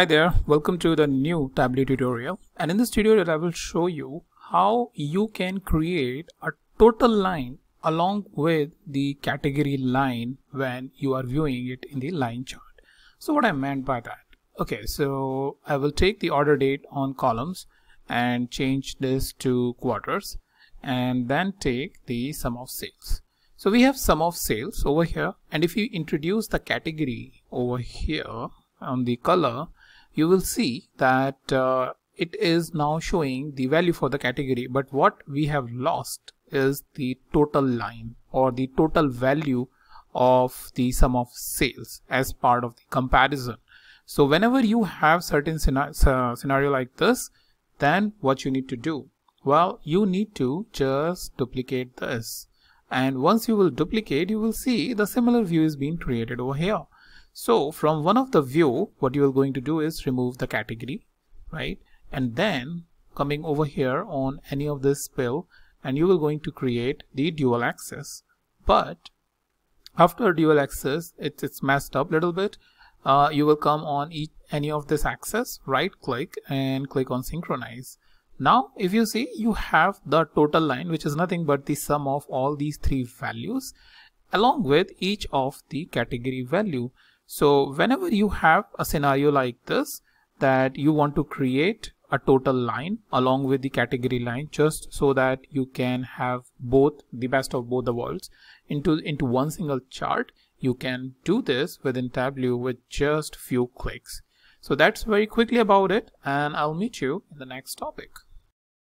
Hi there, welcome to the new Tableau tutorial and in this tutorial I will show you how you can create a total line along with the category line when you are viewing it in the line chart. So what I meant by that. Okay, so I will take the order date on columns and change this to quarters and then take the sum of sales. So we have sum of sales over here and if you introduce the category over here on the color you will see that uh, it is now showing the value for the category but what we have lost is the total line or the total value of the sum of sales as part of the comparison so whenever you have certain scenario like this then what you need to do well you need to just duplicate this and once you will duplicate you will see the similar view is being created over here so from one of the view, what you are going to do is remove the category, right? And then coming over here on any of this pill and you are going to create the dual axis. But after dual axis, it, it's messed up a little bit. Uh, you will come on each, any of this axis, right click and click on synchronize. Now, if you see, you have the total line, which is nothing but the sum of all these three values along with each of the category value. So whenever you have a scenario like this that you want to create a total line along with the category line just so that you can have both the best of both the worlds into into one single chart you can do this within tableau with just few clicks so that's very quickly about it and i'll meet you in the next topic